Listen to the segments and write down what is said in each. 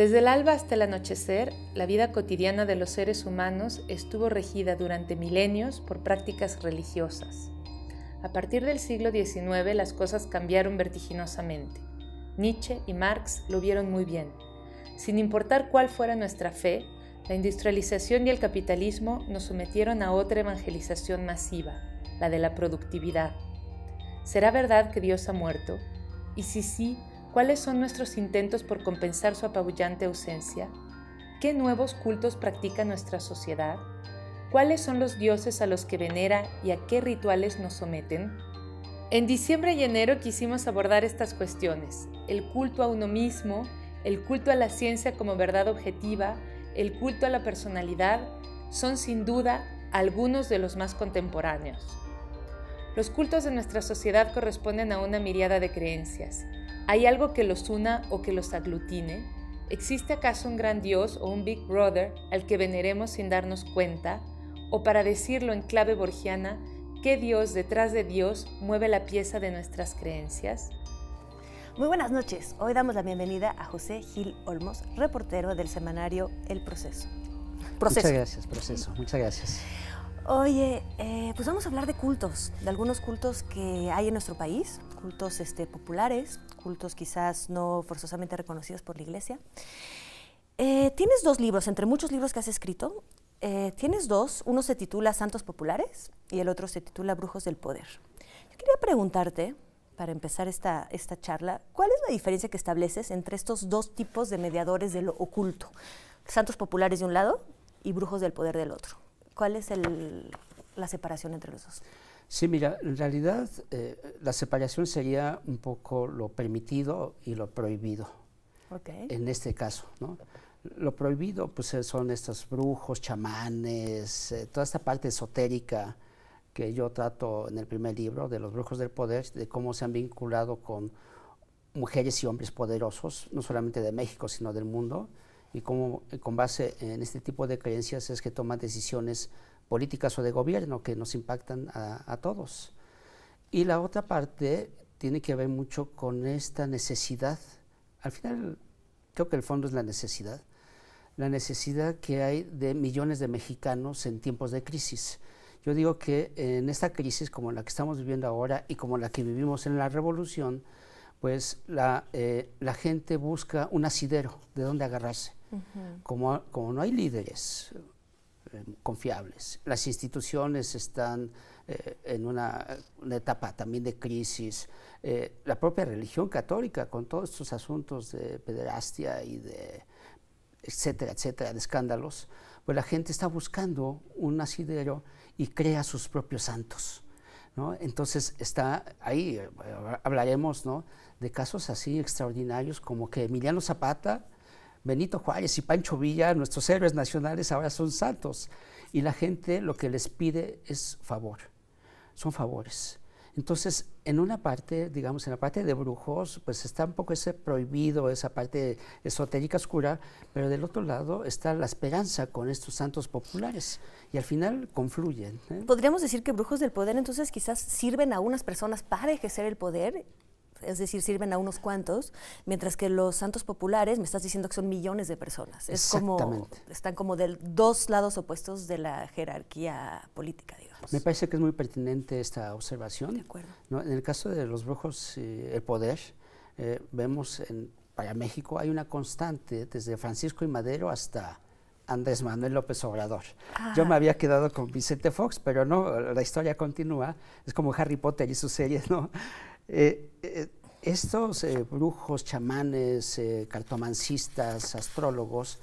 Desde el alba hasta el anochecer, la vida cotidiana de los seres humanos estuvo regida durante milenios por prácticas religiosas. A partir del siglo XIX las cosas cambiaron vertiginosamente. Nietzsche y Marx lo vieron muy bien. Sin importar cuál fuera nuestra fe, la industrialización y el capitalismo nos sometieron a otra evangelización masiva, la de la productividad. ¿Será verdad que Dios ha muerto? Y si sí, ¿Cuáles son nuestros intentos por compensar su apabullante ausencia? ¿Qué nuevos cultos practica nuestra sociedad? ¿Cuáles son los dioses a los que venera y a qué rituales nos someten? En diciembre y enero quisimos abordar estas cuestiones, el culto a uno mismo, el culto a la ciencia como verdad objetiva, el culto a la personalidad, son sin duda algunos de los más contemporáneos. Los cultos de nuestra sociedad corresponden a una miriada de creencias, ¿Hay algo que los una o que los aglutine? ¿Existe acaso un gran Dios o un Big Brother al que veneremos sin darnos cuenta? O para decirlo en clave borgiana, ¿qué Dios detrás de Dios mueve la pieza de nuestras creencias? Muy buenas noches. Hoy damos la bienvenida a José Gil Olmos, reportero del semanario El Proceso. Proceso. Muchas gracias, Proceso. Muchas gracias. Oye, eh, pues vamos a hablar de cultos, de algunos cultos que hay en nuestro país, cultos este, populares, cultos quizás no forzosamente reconocidos por la iglesia. Eh, tienes dos libros, entre muchos libros que has escrito, eh, tienes dos, uno se titula Santos Populares y el otro se titula Brujos del Poder. Yo quería preguntarte, para empezar esta, esta charla, ¿cuál es la diferencia que estableces entre estos dos tipos de mediadores de lo oculto? Santos Populares de un lado y Brujos del Poder del otro. ¿Cuál es el, la separación entre los dos? Sí, mira, en realidad eh, la separación sería un poco lo permitido y lo prohibido. En este caso, ¿no? Lo prohibido pues eh, son estos brujos, chamanes, eh, toda esta parte esotérica que yo trato en el primer libro de los brujos del poder, de cómo se han vinculado con mujeres y hombres poderosos, no solamente de México, sino del mundo, y cómo con base en este tipo de creencias es que toman decisiones políticas o de gobierno que nos impactan a, todos. Y la otra parte tiene que ver mucho con esta necesidad. Al final, creo que el fondo es la necesidad. La necesidad que hay de millones de mexicanos en tiempos de crisis. Yo digo que en esta crisis como la que estamos viviendo ahora y como la que vivimos en la revolución, pues la, eh, gente busca un asidero de dónde agarrarse. como, como no hay líderes, confiables. Las instituciones están eh, en una, etapa también de crisis. Eh, la propia religión católica, con todos estos asuntos de pederastia y de etcétera, etcétera, de escándalos, pues la gente está buscando un asidero y crea sus propios santos. Entonces está ahí, hablaremos ¿no? de casos así extraordinarios como que Emiliano Zapata, Benito Juárez y Pancho Villa, nuestros héroes nacionales, ahora son santos. Y la gente lo que les pide es favor, son favores. Entonces, en una parte, digamos, en la parte de brujos, pues está un poco ese prohibido, esa parte esotérica oscura, pero del otro lado está la esperanza con estos santos populares y al final confluyen. ¿eh? ¿Podríamos decir que brujos del poder entonces quizás sirven a unas personas para ejercer el poder es decir, sirven a unos cuantos, mientras que los santos populares me estás diciendo que son millones de personas. Es están como de dos lados opuestos de la jerarquía política, digamos. Me parece que es muy pertinente esta observación. De acuerdo. En el caso de los brujos y eh, el poder, eh, vemos en, para México hay una constante desde Francisco y Madero hasta... Andrés Manuel López Obrador. Ah. Yo me había quedado con Vicente Fox, pero no, la historia continúa. Es como Harry Potter y sus series, ¿no? Eh, eh, estos eh, brujos, chamanes, cartomancistas, astrólogos,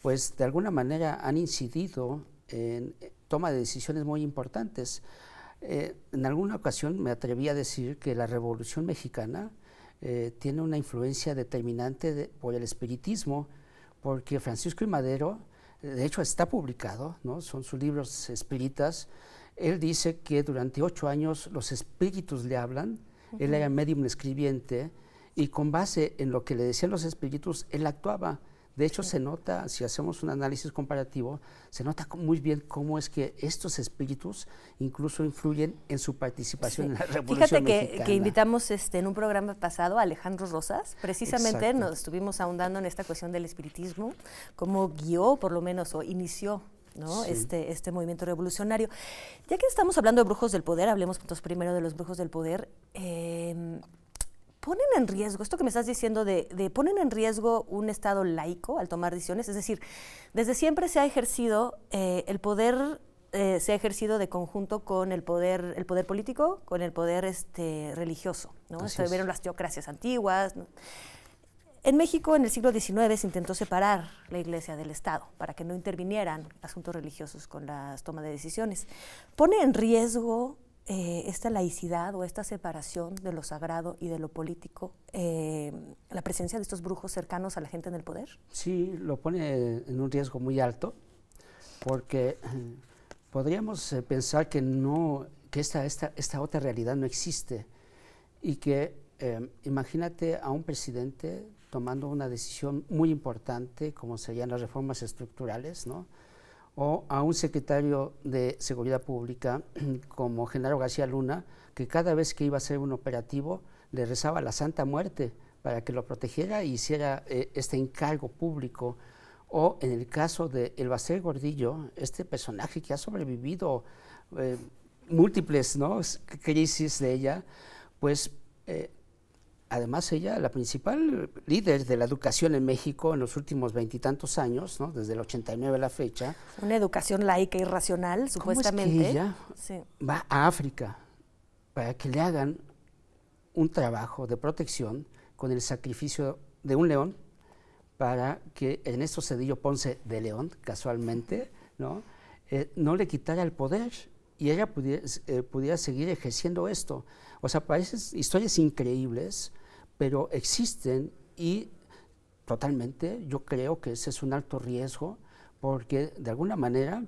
pues de alguna manera han incidido en toma de decisiones muy importantes. en alguna ocasión me atreví a decir que la Revolución Mexicana tiene una influencia determinante por el espiritismo, porque Francisco y Madero, de hecho está publicado, ¿no? son sus libros espiritas, él dice que durante ocho años los espíritus le hablan él era medium escribiente y con base en lo que le decían los espíritus, él actuaba. De hecho, se nota, si hacemos un análisis comparativo, se nota muy bien cómo es que estos espíritus incluso influyen en su participación en la Revolución Fíjate que, invitamos este, en un programa pasado a Alejandro Rosas, precisamente nos estuvimos ahondando en esta cuestión del espiritismo, cómo guió, por lo menos, o inició este, este movimiento revolucionario. Ya que estamos hablando de brujos del poder, hablemos primero de los brujos del poder. Em, ponen en riesgo, esto que me estás diciendo de, ponen en riesgo un Estado laico al tomar decisiones, es decir, desde siempre se ha ejercido eh, el poder, eh, se ha ejercido de conjunto con el poder, el poder político, con el poder este, religioso, Se vieron las teocracias antiguas, en México, en el siglo XIX, se intentó separar la Iglesia del Estado para que no intervinieran asuntos religiosos con las toma de decisiones. ¿Pone en riesgo eh, esta laicidad o esta separación de lo sagrado y de lo político eh, la presencia de estos brujos cercanos a la gente en el poder? Sí, lo pone en un riesgo muy alto porque eh, podríamos pensar que, no, que esta, esta, esta otra realidad no existe y que imagínate a un presidente tomando una decisión muy importante, como serían las reformas estructurales, o a un secretario de Seguridad Pública como Genaro García Luna, que cada vez que iba a hacer un operativo le rezaba la Santa Muerte para que lo protegiera y e hiciera eh, este encargo público. O en el caso de El Bacer Gordillo, este personaje que ha sobrevivido eh, múltiples crisis de ella, pues eh, además ella, la principal líder de la educación en México en los últimos veintitantos años, ¿no? desde el 89 a la fecha. Una educación laica y racional, supuestamente. ella sí. va a África para que le hagan un trabajo de protección con el sacrificio de un león para que en Ernesto Cedillo Ponce de León, casualmente, ¿no? Eh, no le quitara el poder y ella eh, pudiera, seguir ejerciendo esto. O sea, parecen historias increíbles, pero existen y totalmente yo creo que ese es un alto riesgo porque de alguna manera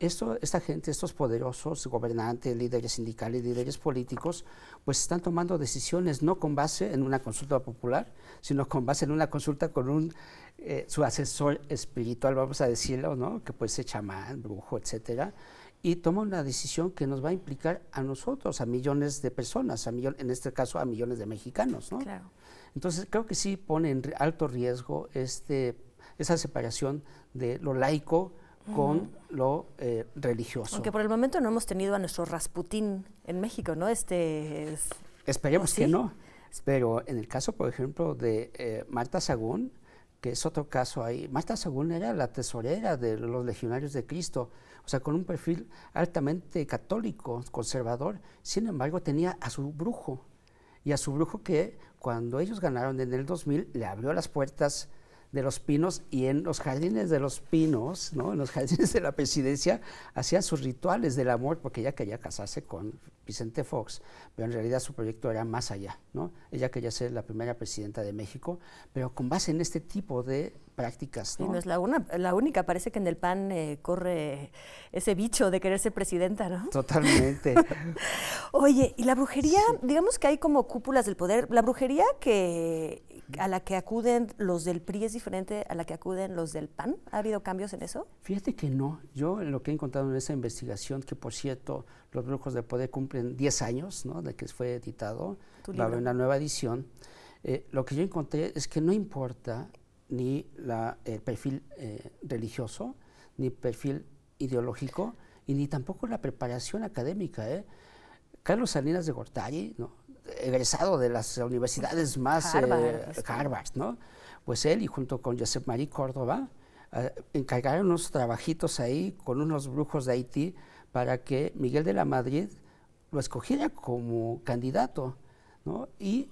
esto, esta gente, estos poderosos gobernantes, líderes sindicales, líderes políticos, pues están tomando decisiones no con base en una consulta popular, sino con base en una consulta con un, eh, su asesor espiritual, vamos a decirlo, ¿no? que puede ser chamán, brujo, etcétera, y toma una decisión que nos va a implicar a nosotros, a millones de personas, a en este caso a millones de mexicanos. ¿no? Claro. Entonces creo que sí pone en alto riesgo este, esa separación de lo laico con lo eh, religioso. Aunque por el momento no hemos tenido a nuestro Rasputín en México, ¿no? Este Esperemos que no. Pero en el caso, por ejemplo, de eh, Marta Sagún, que es otro caso ahí. Marta Según era la tesorera de los legionarios de Cristo, o sea, con un perfil altamente católico, conservador, sin embargo tenía a su brujo, y a su brujo que cuando ellos ganaron en el 2000 le abrió las puertas de los Pinos y en los jardines de los Pinos, ¿no? en los jardines de la presidencia, hacía sus rituales del amor porque ella quería casarse con Vicente Fox, pero en realidad su proyecto era más allá. ¿no? Ella quería ser la primera presidenta de México, pero con base en este tipo de prácticas. ¿no? Y no es la, una, la única, parece que en el PAN eh, corre ese bicho de querer ser presidenta, ¿no? Totalmente. Oye, y la brujería, digamos que hay como cúpulas del poder, la brujería que a la que acuden los del PRI es diferente a la que acuden los del PAN, ¿ha habido cambios en eso? Fíjate que no, yo lo que he encontrado en esa investigación, que por cierto, los brujos del poder cumplen 10 años, ¿no? De que fue editado, va a una nueva edición. Eh, lo que yo encontré es que no importa ni el perfil eh, religioso, ni perfil ideológico, y ni tampoco la preparación académica. ¿eh? Carlos Salinas de Gortari, ¿no? egresado de las universidades más eh, Harvard, ¿no? pues él y junto con Josep María Córdoba encargaron unos trabajitos ahí con unos brujos de Haití para que Miguel de la Madrid lo escogiera como candidato. Y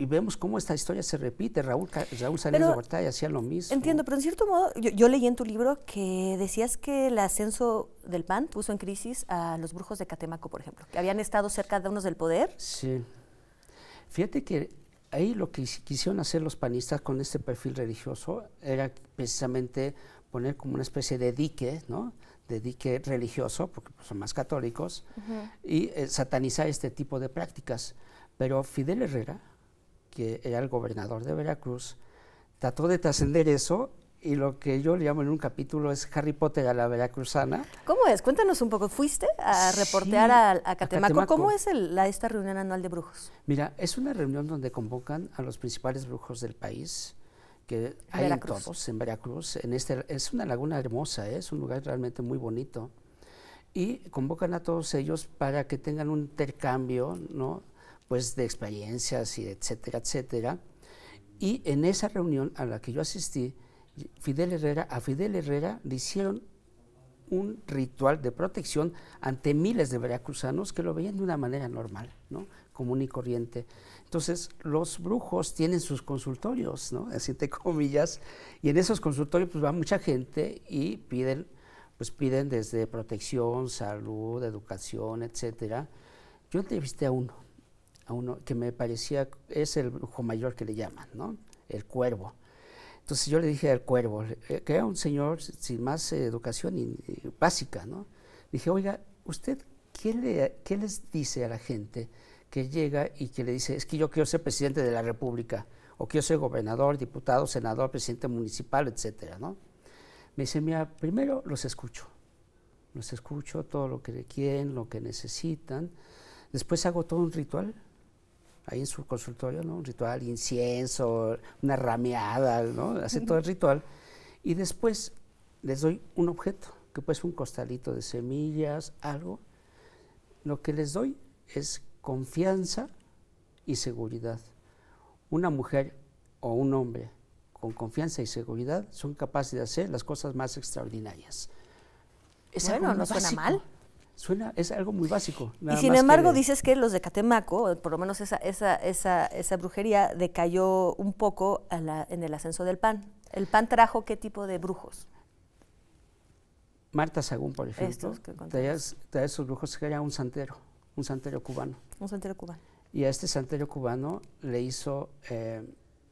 y vemos cómo esta historia se repite. Raúl, Raúl Salinas de Gortari hacía lo mismo. Entiendo, pero en cierto modo, yo, leí en tu libro que decías que el ascenso del PAN puso en crisis a los brujos de Catemaco, por ejemplo, que habían estado cerca de unos del poder. Sí. Fíjate que ahí lo que quisieron hacer los panistas con este perfil religioso era precisamente poner como una especie de dique, ¿no? de dique religioso, porque pues, son más católicos, y eh, satanizar este tipo de prácticas. Pero Fidel Herrera, que era el gobernador de Veracruz, trató de trascender eso y lo que yo le llamo en un capítulo es Harry Potter a la veracruzana. ¿Cómo es? Cuéntanos un poco. ¿Fuiste a reportear a, Catemaco? ¿Cómo es la, esta reunión anual de brujos? Mira, es una reunión donde convocan a los principales brujos del país, que hay en todos, en Veracruz. En este, es una laguna hermosa, ¿eh? es un lugar realmente muy bonito. Y convocan a todos ellos para que tengan un intercambio ¿no? pues de experiencias y etcétera, etcétera. Y en esa reunión a la que yo asistí, Fidel Herrera, a Fidel Herrera le hicieron un ritual de protección ante miles de veracruzanos que lo veían de una manera normal, ¿no? común y corriente. Entonces, los brujos tienen sus consultorios, ¿no? Así te comillas, y en esos consultorios pues va mucha gente y piden, pues piden desde protección, salud, educación, etcétera. Yo entrevisté a uno, uno que me parecía, es el brujo mayor que le llaman, ¿no? El cuervo. Entonces yo le dije al cuervo, eh, que era un señor sin más educación básica, ¿no? Dije, oiga, ¿usted qué, qué les dice a la gente que llega y que le dice, es que yo quiero ser presidente de la República, o quiero ser gobernador, diputado, senador, presidente municipal, etcétera, ¿no? Me dice, mira, primero los escucho, los escucho todo lo que quieren, lo que necesitan, después hago todo un ritual ahí en su consultorio, ¿no? Un ritual, incienso, una rameada, ¿no? Hace todo el ritual. Y después les doy un objeto, que puede ser un costalito de semillas, algo. Lo que les doy es confianza y seguridad. Una mujer o un hombre con confianza y seguridad son capaces de hacer las cosas más extraordinarias. bueno, no suena mal. Suena, es algo muy básico. y sin embargo dices que los de Catemaco, por lo menos esa, esa, esa, brujería, decayó un poco en el ascenso del pan. ¿El pan trajo qué tipo de brujos? Marta Sagún, por ejemplo, traía, esos brujos que era un santero, un santero cubano. Un santero cubano. Y a este santero cubano le hizo eh,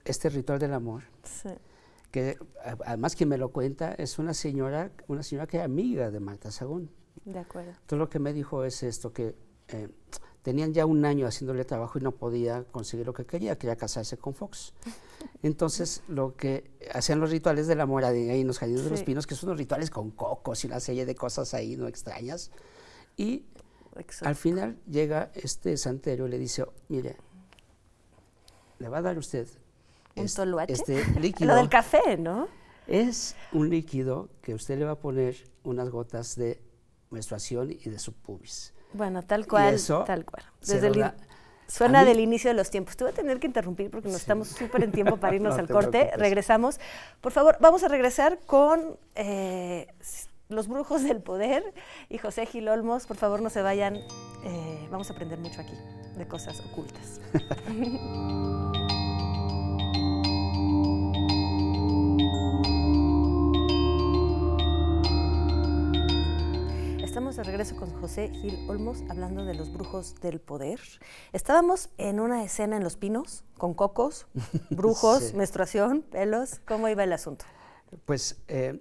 este ritual del amor. Sí. Que además quien me lo cuenta es una señora, una señora que es amiga de Marta Sagún. De acuerdo. Entonces lo que me dijo es esto, que eh, tenían ya un año haciéndole trabajo y no podía conseguir lo que quería, quería casarse con Fox. Entonces, lo que hacían los rituales de la moradilla y en los jardines de los pinos, que son los rituales con cocos y una serie de cosas ahí no extrañas. Y al final llega este santero y le dice, mire, le va a dar usted este, este líquido. Lo del café, ¿no? Es un líquido que usted le va a poner unas gotas de menstruación y de su pubis. Bueno, tal cual, tal cual. suena del inicio de los tiempos. Te voy a tener que interrumpir porque no estamos súper en tiempo para irnos al corte. Regresamos. Por favor, vamos a regresar con eh, Los Brujos del Poder y José Gil Olmos. Por favor, no se vayan. Eh, vamos a aprender mucho aquí de cosas ocultas. de regreso con José Gil Olmos hablando de los brujos del poder. Estábamos en una escena en Los Pinos con cocos, brujos, menstruación, pelos. ¿Cómo iba el asunto? Pues eh,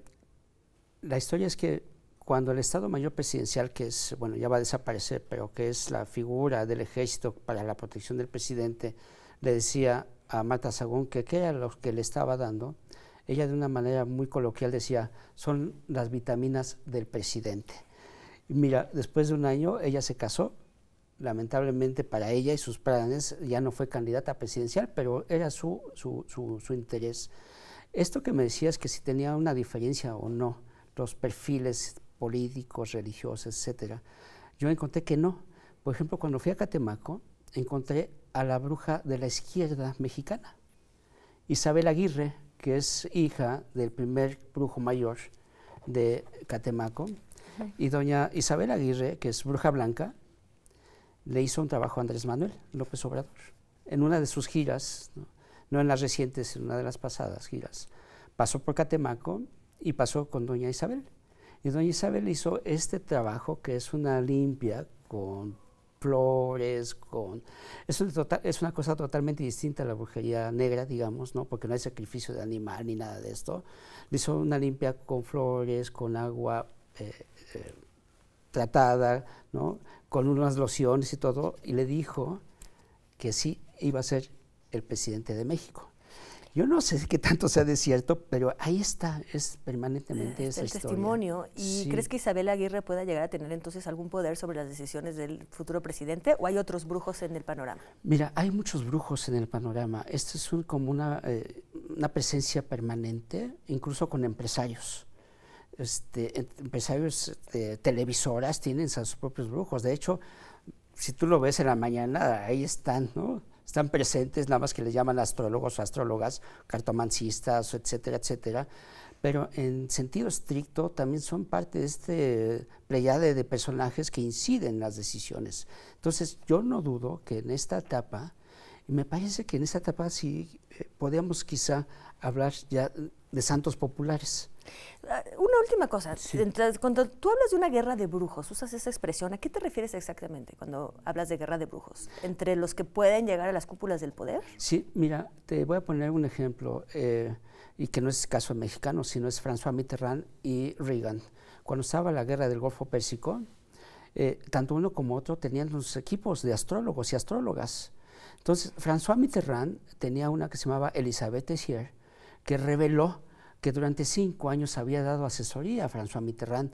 la historia es que cuando el Estado Mayor Presidencial, que es, bueno, ya va a desaparecer, pero que es la figura del ejército para la protección del presidente, le decía a Marta Sagún que qué era lo que le estaba dando, ella de una manera muy coloquial decía, son las vitaminas del presidente. Mira, después de un año ella se casó, lamentablemente para ella y sus planes ya no fue candidata presidencial, pero era su, interés. Esto que me decía es que si tenía una diferencia o no, los perfiles políticos, religiosos, etcétera, yo encontré que no. Por ejemplo, cuando fui a Catemaco, encontré a la bruja de la izquierda mexicana, Isabel Aguirre, que es hija del primer brujo mayor de Catemaco, y doña Isabel Aguirre, que es bruja blanca, le hizo un trabajo a Andrés Manuel López Obrador en una de sus giras, no, en las recientes, en una de las pasadas giras. Pasó por Catemaco y pasó con doña Isabel. Y doña Isabel hizo este trabajo que es una limpia con flores, con... Es, es una cosa totalmente distinta a la brujería negra, digamos, ¿no? porque no hay sacrificio de animal ni nada de esto. Le hizo una limpia con flores, con agua, eh, eh, tratada, ¿no? con unas lociones y todo, y le dijo que sí iba a ser el presidente de México. Yo no sé qué tanto sea de cierto, pero ahí está, es permanentemente esa el testimonio. ¿Y crees que Isabel Aguirre pueda llegar a tener entonces algún poder sobre las decisiones del futuro presidente o hay otros brujos en el panorama? Mira, hay muchos brujos en el panorama. Esto es como una, eh, una presencia permanente, incluso con empresarios este, empresarios este, televisoras tienen a sus propios brujos. De hecho, si tú lo ves en la mañana, ahí están, ¿no? Están presentes, nada más que les llaman astrólogos o astrólogas, cartomancistas, etcétera, etcétera. Pero en sentido estricto también son parte de este pleyade de personajes que inciden en las decisiones. Entonces, yo no dudo que en esta etapa, y me parece que en esta etapa sí podríamos eh, podemos quizá hablar ya de santos populares Ah, una última cosa. Cuando tú hablas de una guerra de brujos, usas esa expresión, ¿a qué te refieres exactamente cuando hablas de guerra de brujos? ¿Entre los que pueden llegar a las cúpulas del poder? Sí, mira, te voy a poner un ejemplo, eh, y que no es caso mexicano, sino es François Mitterrand y Reagan. Cuando estaba la guerra del Golfo Pérsico, eh, tanto uno como otro tenían sus equipos de astrólogos y astrólogas. Entonces, François Mitterrand tenía una que se llamaba Elizabeth Tessier, que reveló que durante cinco años había dado asesoría a François Mitterrand.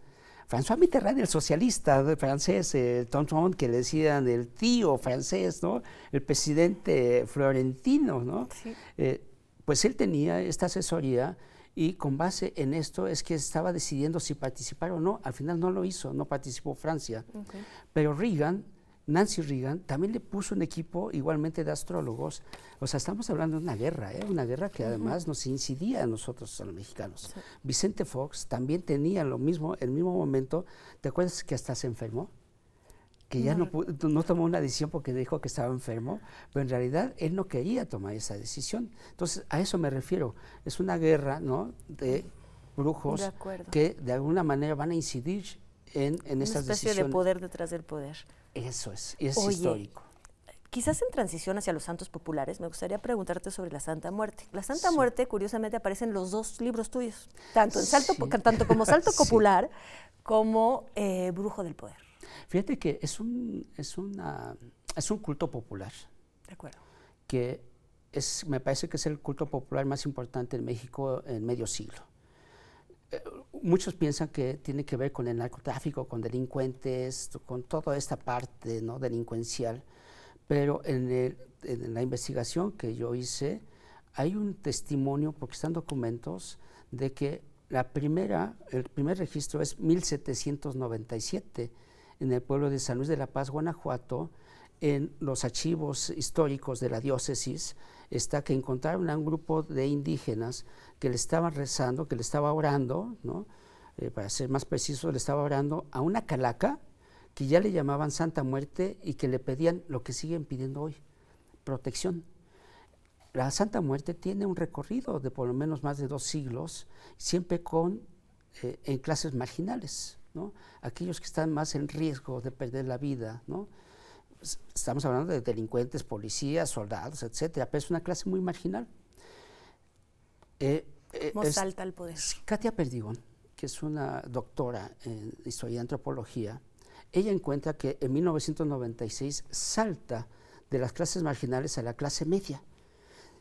François Mitterrand, el socialista francés, el Tonton, que le decían el tío francés, ¿no? El presidente florentino, ¿no? Eh, pues él tenía esta asesoría y con base en esto es que estaba decidiendo si participar o no. Al final no lo hizo, no participó Francia. Pero Reagan Nancy Reagan también le puso un equipo igualmente de astrólogos. O sea, estamos hablando de una guerra, ¿eh? una guerra que además nos incidía a nosotros, a los mexicanos. Vicente Fox también tenía lo mismo, el mismo momento. ¿Te acuerdas que hasta se enfermó? que ya no, no, tomó una decisión porque dijo que estaba enfermo, pero en realidad él no quería tomar esa decisión. Entonces, a eso me refiero. Es una guerra ¿no? de brujos que de alguna manera van a incidir en, en estas decisiones. Una especie de poder detrás del poder. Eso es, es histórico. Quizás en transición hacia los santos populares, me gustaría preguntarte sobre la Santa Muerte. La Santa Muerte, curiosamente, aparece en los dos libros tuyos, tanto, en salto, tanto como Salto Popular como eh, Brujo del Poder. Fíjate que es un, es una, es un culto popular. De acuerdo. Que es, me parece que es el culto popular más importante en México en medio siglo muchos piensan que tiene que ver con el narcotráfico, con delincuentes, con toda esta parte ¿no? delincuencial, pero en, la investigación que yo hice hay un testimonio, porque están documentos, de que la primera, el primer registro es 1797 en el pueblo de San Luis de la Paz, Guanajuato, en los archivos históricos de la diócesis está que encontraron a un grupo de indígenas que le estaban rezando, que le estaba orando, eh, para ser más preciso, le estaba orando a una calaca que ya le llamaban Santa Muerte y que le pedían lo que siguen pidiendo hoy, protección. La Santa Muerte tiene un recorrido de por lo menos más de dos siglos, siempre con, eh, en clases marginales, aquellos que están más en riesgo de perder la vida, estamos hablando de delincuentes, policías, soldados, etcétera, pero es una clase muy marginal. Eh, eh salta el poder. Katia Perdigón, que es una doctora en historia y antropología, ella encuentra que en 1996 salta de las clases marginales a la clase media.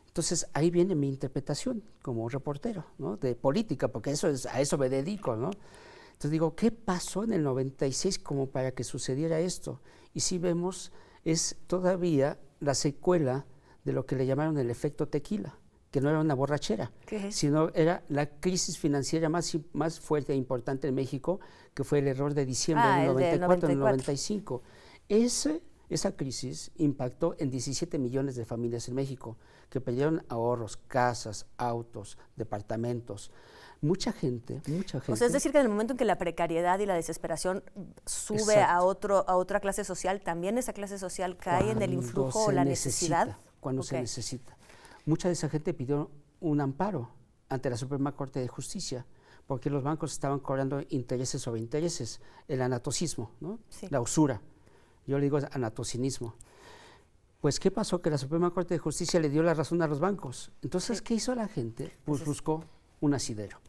Entonces ahí viene mi interpretación como reportero ¿no? de política, porque eso es, a eso me dedico. ¿no? Entonces digo, ¿qué pasó en el 96 como para que sucediera esto? Y si vemos, es todavía la secuela de lo que le llamaron el efecto tequila, que no era una borrachera, sino era la crisis financiera más, fuerte e importante en México, que fue el error de diciembre ah, del 94, En 95. esa crisis impactó en 17 millones de familias en México, que perdieron ahorros, casas, autos, departamentos. Mucha gente, mucha gente. O sea, es decir, que en el momento en que la precariedad y la desesperación sube a, otro, a otra clase social, también esa clase social cae en el influjo o la necesidad cuando se necesita. Mucha de esa gente pidió un amparo ante la Suprema Corte de Justicia, porque los bancos estaban cobrando intereses sobre intereses, el anatocismo, ¿no? la usura. Yo le digo anatocinismo. Pues, ¿qué pasó? Que la Suprema Corte de Justicia le dio la razón a los bancos. Entonces, ¿qué hizo la gente? Pues buscó un asidero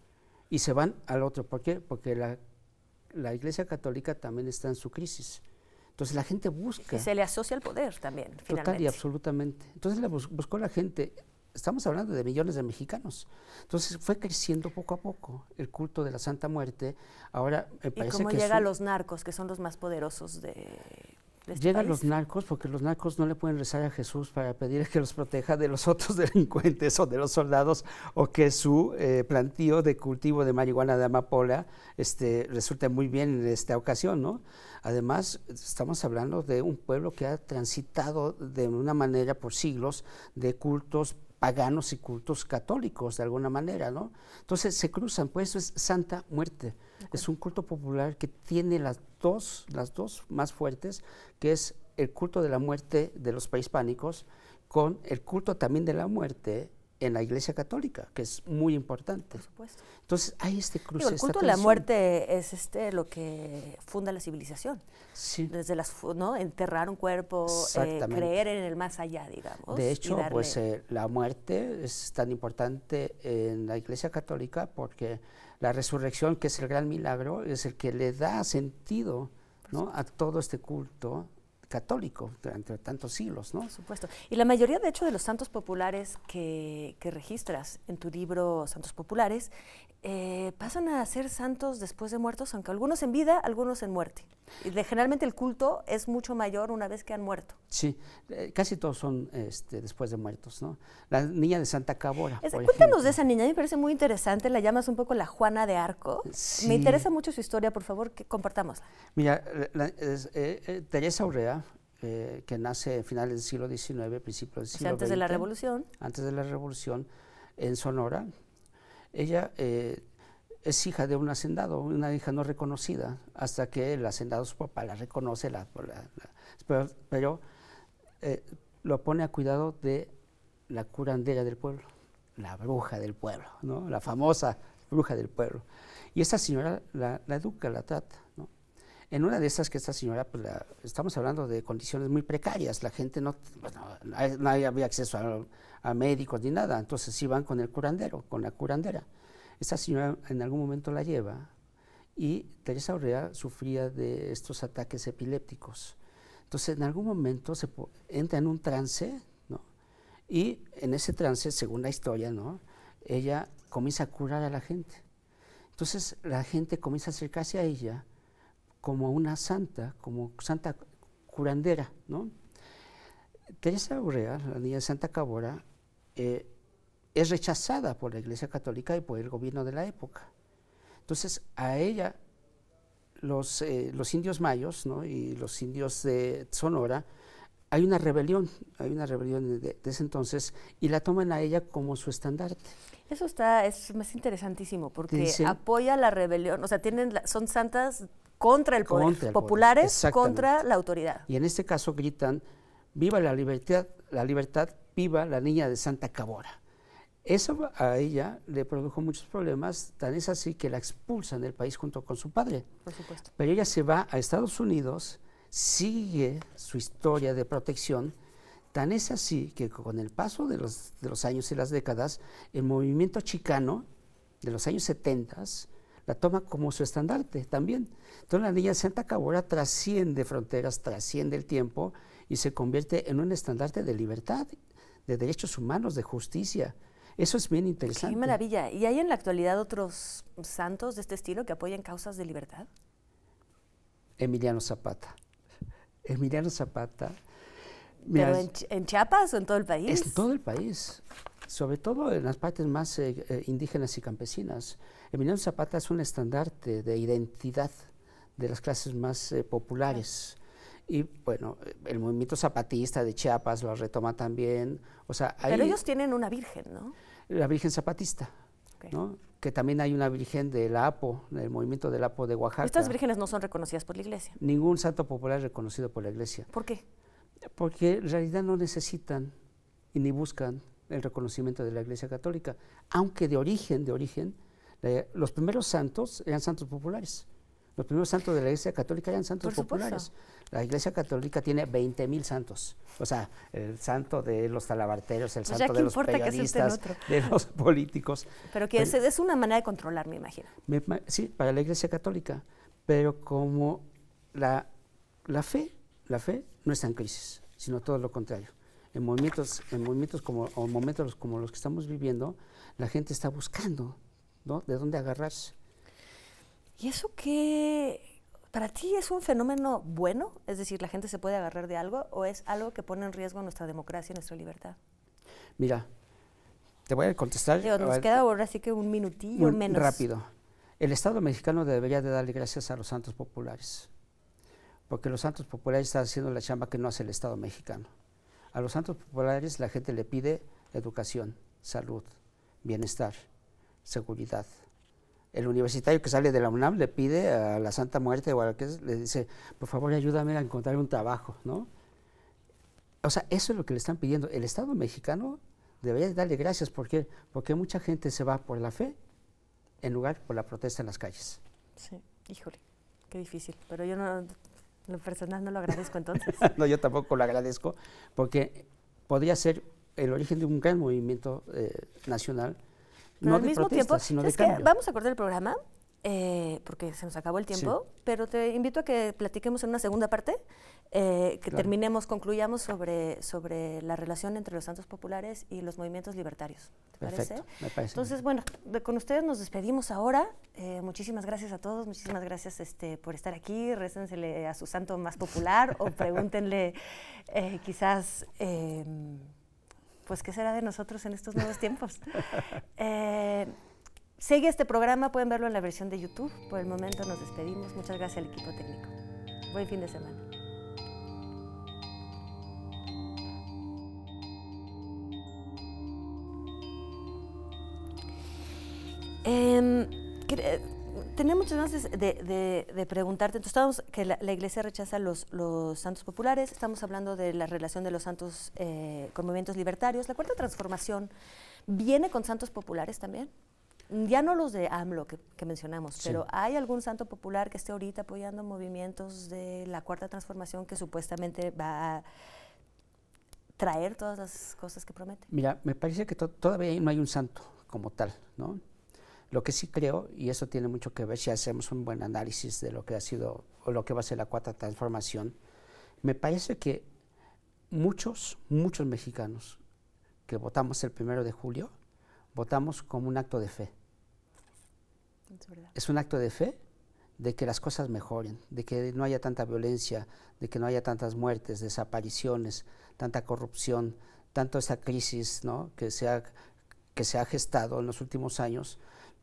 y se van al otro. ¿Por qué? Porque la, Iglesia Católica también está en su crisis. Entonces la gente busca. se le asocia el poder también. Total y absolutamente. Entonces la buscó la gente. Estamos hablando de millones de mexicanos. Entonces fue creciendo poco a poco el culto de la Santa Muerte. Ahora me parece ¿Y cómo llega a los narcos, que son los más poderosos de Llegan los narcos porque los narcos no le pueden rezar a Jesús para pedir que los proteja de los otros delincuentes o de los soldados o que su eh, plantío de cultivo de marihuana de amapola este, resulte muy bien en esta ocasión, ¿no? Además, estamos hablando de un pueblo que ha transitado de una manera por siglos de cultos paganos y cultos católicos de alguna manera, ¿no? Entonces se cruzan, pues eso es Santa Muerte. Es un culto popular que tiene las dos, las dos más fuertes, que es el culto de la muerte de los prehispánicos con el culto también de la muerte en la Iglesia Católica, que es muy importante. Por supuesto. Entonces hay este cruce. el culto la muerte es este lo que funda la civilización. Sí. Desde las no enterrar un cuerpo, eh, creer en el más allá, digamos. De hecho, pues eh, la muerte es tan importante en la Iglesia Católica porque la resurrección, que es el gran milagro, es el que le da sentido ¿no? a todo este culto católico durante tantos siglos, ¿no? Por supuesto. Y la mayoría, de hecho, de los santos populares que, que registras en tu libro Santos Populares eh, pasan a ser santos después de muertos, aunque algunos en vida, algunos en muerte. Y generalmente el culto es mucho mayor una vez que han muerto. Sí, eh, casi todos son este, después de muertos, ¿no? La niña de Santa Cabora. cuéntanos de esa niña, me parece muy interesante, la llamas un poco la Juana de Arco. Me interesa mucho su historia, por favor, que compartamos. Mira, eh, eh, Teresa Urrea, que nace a finales del siglo XIX, principios del siglo o antes de la Revolución. Antes de la Revolución, en Sonora, ella es hija de un hacendado, una hija no reconocida, hasta que el hacendado, su papá, la reconoce, la, pero, eh, lo pone a cuidado de la curandera del pueblo, la bruja del pueblo, ¿no? la famosa bruja del pueblo. Y esta señora la, educa, la trata. En una de esas que esta señora, pues, estamos hablando de condiciones muy precarias, la gente no, pues, había acceso a, a, médicos ni nada, entonces iban con el curandero, con la curandera. Esta señora en algún momento la lleva y Teresa Urrea sufría de estos ataques epilépticos. Entonces, en algún momento se entra en un trance, Y en ese trance, según la historia, ¿no? Ella comienza a curar a la gente. Entonces, la gente comienza a acercarse a ella como una santa, como santa curandera, ¿no? Teresa Urrea, la niña de Santa Cabora, eh, es rechazada por la Iglesia Católica y por el gobierno de la época. Entonces, a ella, los, eh, los indios mayos ¿no? y los indios de Sonora, hay una rebelión, hay una rebelión desde ese entonces, y la toman a ella como su estandarte. Eso está, es, más interesantísimo, porque apoya la rebelión, o sea, tienen, son santas contra el poder, populares contra la autoridad. Y en este caso gritan, viva la libertad, la libertad, viva la niña de Santa Cabora. Eso a ella le produjo muchos problemas, tan es así que la expulsan del país junto con su padre. Por supuesto. Pero ella se va a Estados Unidos, sigue su historia de protección, tan es así que con el paso de los, años y las décadas, el movimiento chicano de los años 70 la toma como su estandarte también. Entonces la niña Santa Cabora trasciende fronteras, trasciende el tiempo y se convierte en un estandarte de libertad, de derechos humanos, de justicia. Eso es bien interesante. Qué maravilla. ¿Y hay en la actualidad otros santos de este estilo que apoyan causas de libertad? Emiliano Zapata. Emiliano Zapata. en, Chiapas o en todo el país? En todo el país, sobre todo en las partes más eh, eh, indígenas y campesinas. Emiliano Zapata es un estandarte de identidad de las clases más eh, populares. Y bueno, el movimiento zapatista de Chiapas lo retoma también. O sea, Pero ellos tienen una virgen, ¿no? La virgen zapatista, que también hay una virgen del APO, del movimiento del APO de Oaxaca. Estas vírgenes no son reconocidas por la iglesia. Ningún santo popular es reconocido por la iglesia. ¿Por qué? Porque en realidad no necesitan y ni buscan el reconocimiento de la iglesia católica, aunque de origen, de origen, los primeros santos eran santos populares. Los primeros santos de la Iglesia Católica eran santos populares. La Iglesia Católica tiene 20.000 mil santos. O sea, el santo de los talabarteros, el pues santo de los periodistas, de los políticos. Pero que es, una manera de controlar, me imagino. sí, para la Iglesia Católica. Pero como la, la fe, la fe no está en crisis, sino todo lo contrario. En movimientos, en movimientos como, o momentos como los que estamos viviendo, la gente está buscando ¿no? de dónde agarrarse ¿Y eso qué? ¿Para ti es un fenómeno bueno? Es decir, ¿la gente se puede agarrar de algo o es algo que pone en riesgo nuestra democracia y nuestra libertad? Mira, te voy a contestar. nos queda ahora sí que un minutillo un, menos. Rápido. El Estado mexicano debería de darle gracias a los santos populares, porque los santos populares están haciendo la chamba que no hace el Estado mexicano. A los santos populares la gente le pide educación, salud, bienestar, seguridad, el universitario que sale de la UNAM le pide a la Santa Muerte o a que es, le dice, por favor ayúdame a encontrar un trabajo, ¿no? O sea, eso es lo que le están pidiendo. El Estado mexicano debería darle gracias porque, porque mucha gente se va por la fe en lugar por la protesta en las calles. Sí, híjole, qué difícil. Pero yo no, lo personal no lo agradezco entonces. no, yo tampoco lo agradezco porque podría ser el origen de un gran movimiento eh, nacional no al mismo tiempo, es que vamos a cortar el programa eh, porque se nos acabó el tiempo, pero te invito a que platiquemos en una segunda parte, eh, que terminemos, concluyamos sobre, sobre la relación entre los santos populares y los movimientos libertarios. ¿Te parece? Me parece Entonces, bueno, con ustedes nos despedimos ahora. Eh, muchísimas gracias a todos, muchísimas gracias este, por estar aquí. Récensele a su santo más popular o pregúntenle quizás em, pues qué será de nosotros en estos nuevos tiempos. Eh, sigue este programa, pueden verlo en la versión de YouTube. Por el momento nos despedimos. Muchas gracias al equipo técnico. Buen fin de semana. Em, tenía muchas ganas de, preguntarte. Entonces, estamos que la, iglesia rechaza los, santos populares, estamos hablando de la relación de los santos eh, con movimientos libertarios. ¿La cuarta transformación viene con santos populares también? Ya no los de AMLO que, que mencionamos, pero ¿hay algún santo popular que esté ahorita apoyando movimientos de la cuarta transformación que supuestamente va a traer todas las cosas que promete? Mira, me parece que todavía no hay un santo como tal, ¿no? Lo que sí creo, y eso tiene mucho que ver si hacemos un buen análisis de lo que ha sido o lo que va a ser la cuarta transformación, me parece que muchos, muchos mexicanos que votamos el primero de julio, votamos como un acto de fe. Es, un acto de fe de que las cosas mejoren, de que no haya tanta violencia, de que no haya tantas muertes, desapariciones, tanta corrupción, tanto esa crisis que, que se ha gestado en los últimos años,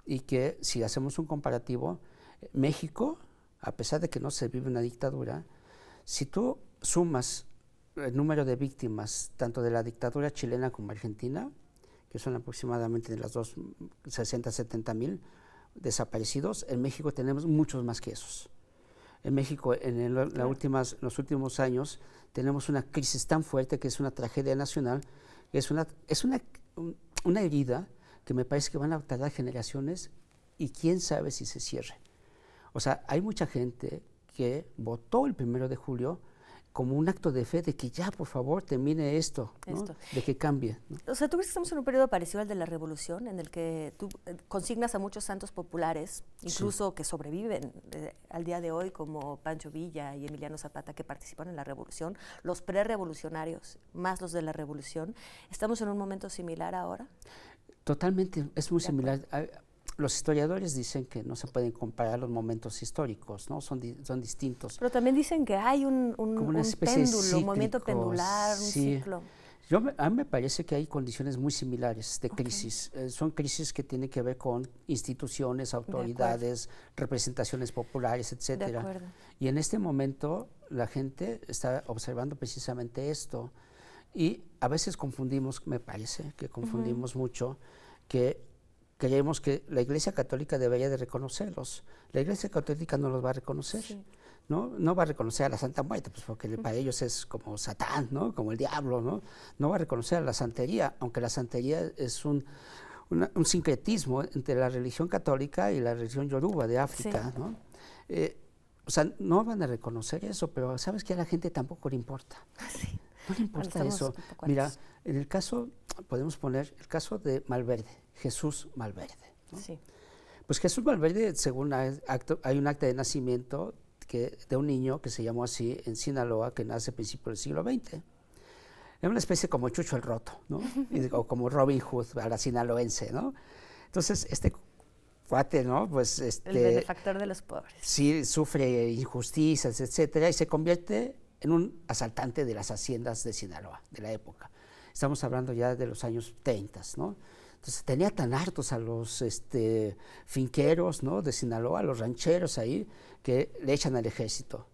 y que si hacemos un comparativo, México, a pesar de que no se vive una dictadura, si tú sumas el número de víctimas tanto de la dictadura chilena como argentina, que son aproximadamente de las dos 60, 70 mil desaparecidos, en México tenemos muchos más que esos. En México, en, últimas, los últimos años, tenemos una crisis tan fuerte que es una tragedia nacional, es una, es una, una herida que me parece que van a tardar generaciones y quién sabe si se cierre. O sea, hay mucha gente que votó el primero de julio como un acto de fe de que ya, por favor, termine esto, de que cambie. O sea, tú ves que estamos en un periodo parecido al de la Revolución, en el que tú eh, consignas a muchos santos populares, incluso que sobreviven eh, al día de hoy, como Pancho Villa y Emiliano Zapata, que participaron en la Revolución, los prerevolucionarios, más los de la Revolución. ¿Estamos en un momento similar ahora? Totalmente, es muy similar. Los historiadores dicen que no se pueden comparar los momentos históricos, ¿no? Son, son distintos. Pero también dicen que hay un, especie péndulo, un pendular, un ciclo. Yo a mí me parece que hay condiciones muy similares de crisis. Eh, son crisis que tienen que ver con instituciones, autoridades, representaciones populares, etcétera. Y en este momento la gente está observando precisamente esto. Y a veces confundimos, me parece, que confundimos mucho, que creemos que la Iglesia Católica debería de reconocerlos. La Iglesia Católica no los va a reconocer. ¿no? no va a reconocer a la Santa Muerte, pues porque para ellos es como Satán, ¿no? como el diablo. ¿no? no va a reconocer a la santería, aunque la santería es un, un sincretismo entre la religión católica y la religión yoruba de África. ¿no? Eh, o sea, no van a reconocer eso, pero sabes que a la gente tampoco le importa. Ah, sí. No importa eso. Mira, en el caso, podemos poner el caso de Malverde, Jesús Malverde. Sí. Pues Jesús Malverde, según hay un acta de nacimiento de un niño que se llamó así en Sinaloa, que nace a principios del siglo XX. Era una especie como Chucho el Roto, ¿no? o como Robin Hood, a la sinaloense, ¿no? Entonces, este cuate, ¿no? Pues este... El benefactor de los pobres. Sí, sufre injusticias, etcétera, y se convierte en un asaltante de las haciendas de Sinaloa, de la época. Estamos hablando ya de los años 30, ¿no? Entonces tenía tan hartos a los este, finqueros ¿no? de Sinaloa, a los rancheros ahí, que le echan al ejército.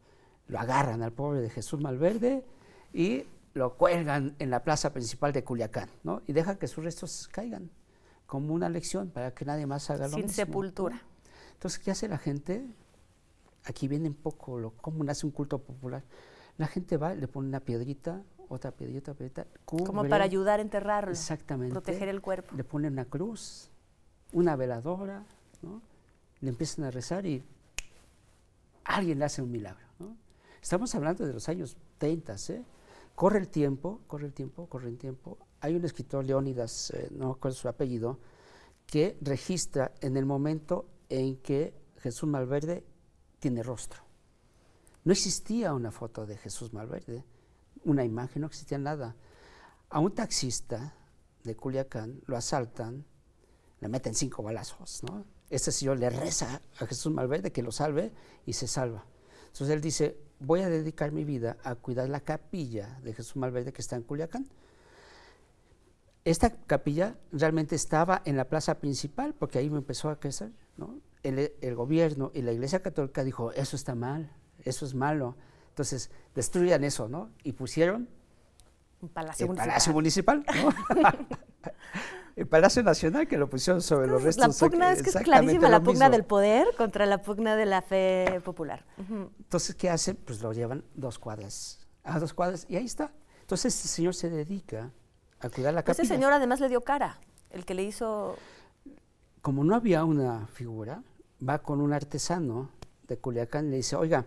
Lo agarran al pobre de Jesús Malverde y lo cuelgan en la plaza principal de Culiacán, ¿no? Y dejan que sus restos caigan como una lección para que nadie más haga lo mismo. Sin sepultura. Entonces, ¿qué hace la gente? Aquí viene un poco lo, cómo nace un culto popular. La gente va, le pone una piedrita, otra piedrita, otra piedrita. Como para ayudar a enterrarlo. Exactamente. Proteger el cuerpo. Le pone una cruz, una veladora, le empiezan a rezar y alguien le hace un milagro. Estamos hablando de los años 30, ¿eh? Corre el tiempo, corre el tiempo, corre el tiempo. Hay un escritor, Leónidas, eh, no recuerdo su apellido, que registra en el momento en que Jesús Malverde tiene rostro. No existía una foto de Jesús Malverde, una imagen, no existía nada. A un taxista de Culiacán lo asaltan, le meten cinco balazos, Este señor le reza a Jesús Malverde que lo salve y se salva. Entonces él dice, voy a dedicar mi vida a cuidar la capilla de Jesús Malverde que está en Culiacán. Esta capilla realmente estaba en la plaza principal porque ahí me empezó a crecer, El, el gobierno y la iglesia católica dijo, eso está mal, eso es malo. Entonces, destruyan eso, ¿no? Y pusieron... Un palacio el municipal. Palacio municipal, el Palacio Nacional que lo pusieron sobre los restos. La pugna es que es clarísima, la pugna del poder contra la pugna de la fe popular. Entonces, ¿qué hacen? Pues lo llevan dos cuadras, a dos cuadras, y ahí está. Entonces, este señor se dedica a cuidar la casa. Pues ese señor además le dio cara, el que le hizo... Como no había una figura, va con un artesano de Culiacán y le dice, oiga,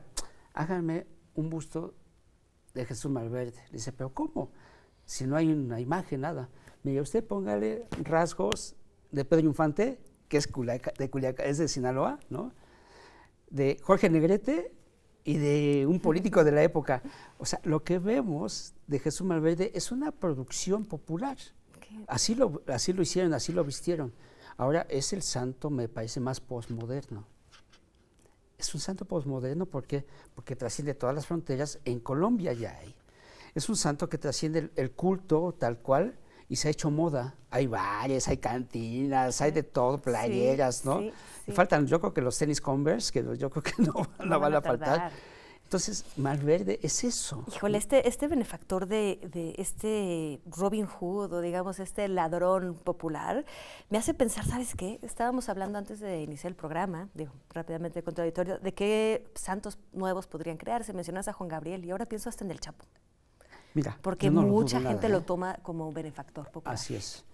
háganme un busto de Jesús Malverde. Le dice, pero ¿cómo? Si no hay una imagen, nada. Me dice, usted póngale rasgos de Pedro Infante, que es, de Culiaca, es de Sinaloa, ¿no? De Jorge Negrete y de un político de la época. O sea, lo que vemos de Jesús Malverde es una producción popular. Así lo, así lo hicieron, así lo vistieron. Ahora es el santo, me parece, más postmoderno es un santo posmoderno porque, porque trasciende todas las fronteras. En Colombia ya hay. Es un santo que trasciende el, culto tal cual y se ha hecho moda. Hay bares, hay cantinas, hay de todo, playeras, ¿no? Y Faltan, yo creo que los tenis Converse, que yo creo que no, van, a faltar. Entonces, Verde es eso. Híjole, este, este benefactor de, este Robin Hood o digamos este ladrón popular me hace pensar, ¿sabes qué? Estábamos hablando antes de iniciar el programa, digo, rápidamente contradictorio, de qué santos nuevos podrían crearse. Mencionas a Juan Gabriel y ahora pienso hasta en el Chapo. Mira, porque mucha gente lo ¿eh? toma como benefactor popular. Así es.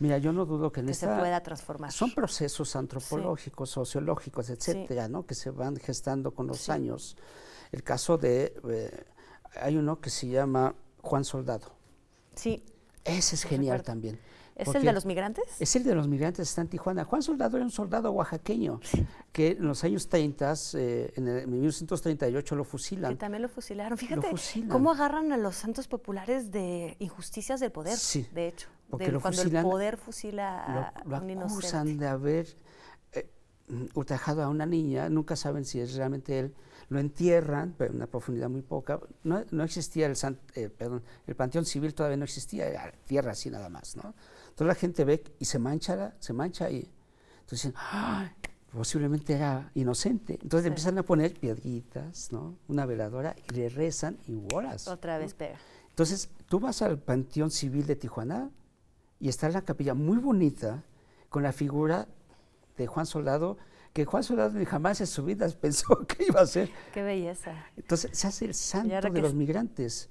Mira, yo no dudo que en esta, pueda transformar. Son procesos antropológicos, sociológicos, etcétera, ¿no? Que se van gestando con los años el caso de, eh, hay uno que se llama Juan Soldado. Sí. Ese es genial también. ¿Es el de los migrantes? Es el de los migrantes, está en Tijuana. Juan Soldado era un soldado oaxaqueño que en los años 30, eh, en, 1938 lo fusilan. Que también lo fusilaron. Fíjate cómo agarran a los santos populares de injusticias del poder, sí, de hecho. cuando el poder fusila a lo acusan un de haber Mm, ultrajado a una niña, nunca saben si es realmente él, lo entierran, pero en una profundidad muy poca. No, existía el, eh, perdón, el panteón civil, todavía no existía, era tierra así nada más. ¿no? Entonces la gente ve y se mancha, se mancha y entonces dicen, posiblemente era inocente. Entonces empiezan a poner piedritas, una veladora y le rezan y horas. Otra vez Entonces tú vas al panteón civil de Tijuana y está la capilla muy bonita con la figura de Juan Soldado, que Juan ni jamás en su vida pensó que iba a ser. Qué belleza. Entonces se hace el santo de los migrantes.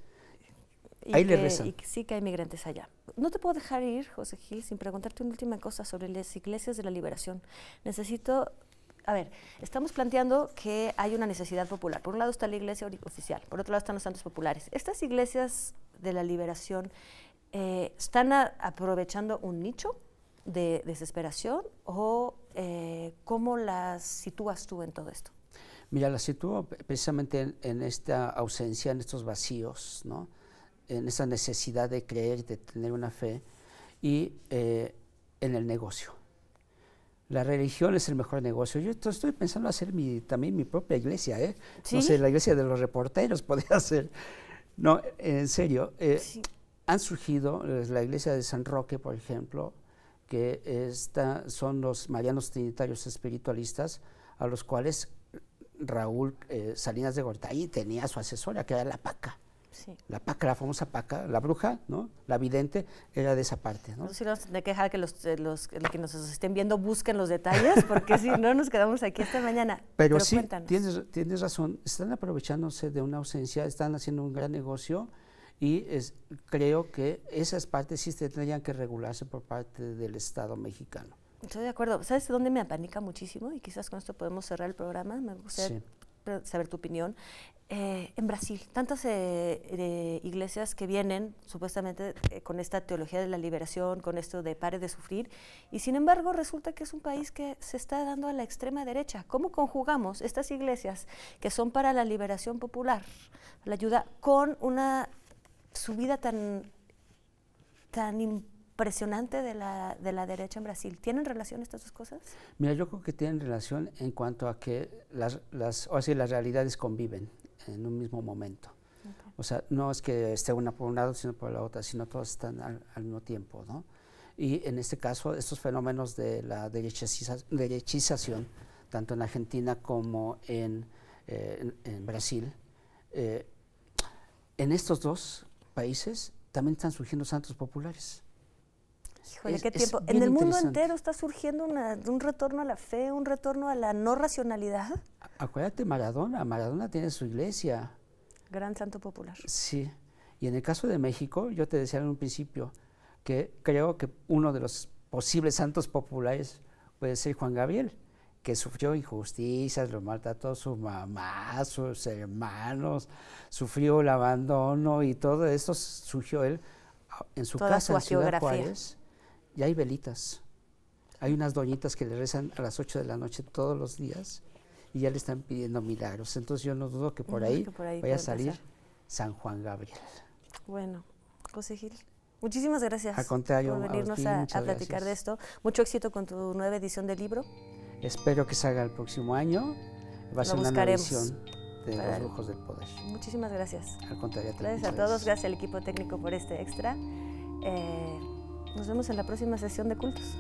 Ahí le rezan. Y sí que hay migrantes allá. No te puedo dejar ir, José Gil, sin preguntarte una última cosa sobre las iglesias de la liberación. Necesito. A ver, estamos planteando que hay una necesidad popular. Por un lado está la iglesia oficial, por otro lado están los santos populares. Estas iglesias de la liberación eh, están aprovechando un nicho de desesperación o eh, cómo las sitúas tú en todo esto? Mira, las sitúo precisamente en, esta ausencia, en estos vacíos, ¿no? en esa necesidad de creer, de tener una fe y eh, en el negocio. La religión es el mejor negocio. Yo estoy pensando hacer mi, también mi propia iglesia, ¿eh? No sé, la iglesia de los reporteros podría ser. No, en serio. Eh, han surgido, la iglesia de San Roque, por ejemplo, que esta, son los marianos trinitarios espiritualistas, a los cuales Raúl eh, Salinas de Gortari tenía su asesora, que era la paca. Sí. La paca, la famosa paca, la bruja, ¿no? La vidente era de esa parte, ¿no? no nos de que los, eh, los, los, que nos estén viendo busquen los detalles, porque si no nos quedamos aquí esta mañana. Pero, sí, tienes, tienes razón, están aprovechándose de una ausencia, están haciendo un gran negocio y es, creo que esas partes sí tendrían que regularse por parte del Estado mexicano. Estoy de acuerdo. ¿Sabes dónde me apanica muchísimo? Y quizás con esto podemos cerrar el programa. Me gustaría saber tu opinión. Eh, en Brasil, tantas eh, iglesias que vienen supuestamente eh, con esta teología de la liberación, con esto de pare de sufrir, y sin embargo resulta que es un país que se está dando a la extrema derecha. ¿Cómo conjugamos estas iglesias que son para la liberación popular, la ayuda, con una vida tan, tan impresionante de la, de la derecha en Brasil. ¿Tienen relación estas dos cosas? Mira, yo creo que tienen relación en cuanto a que las, las, o las realidades conviven en un mismo momento. O sea, no es que esté una por un lado, sino por la otra, sino todas están al, mismo tiempo, ¿no? Y en este caso, estos fenómenos de la derechización, tanto en Argentina como en, eh, Brasil, eh, en estos dos países también están surgiendo santos populares. Híjole, qué tiempo. En el mundo entero está surgiendo un retorno a la fe, un retorno a la no racionalidad. Acuérdate, Maradona. Maradona tiene su iglesia. Gran santo popular. Sí. Y en el caso de México, yo te decía en un principio que creo que uno de los posibles santos populares puede ser Juan Gabriel que sufrió injusticias, lo maltrató su mamá, sus hermanos, sufrió el abandono y todo esto surgió él ah, en su casa en Ciudad Juárez. Y hay velitas. Hay unas doñitas que le rezan a las 8 de la noche todos los días y ya le están pidiendo milagros. Entonces yo no dudo que por, ahí, vaya a salir San Juan Gabriel. Bueno, José Gil, muchísimas gracias por venirnos a, platicar de esto. Mucho éxito con tu nueva edición del libro. Espero que salga el próximo año. Va a ser una nueva de Los lujos del Poder. Muchísimas gracias. Al contrario, gracias a todos, gracias al equipo técnico por este extra. Eh, nos vemos en la próxima sesión de cultos.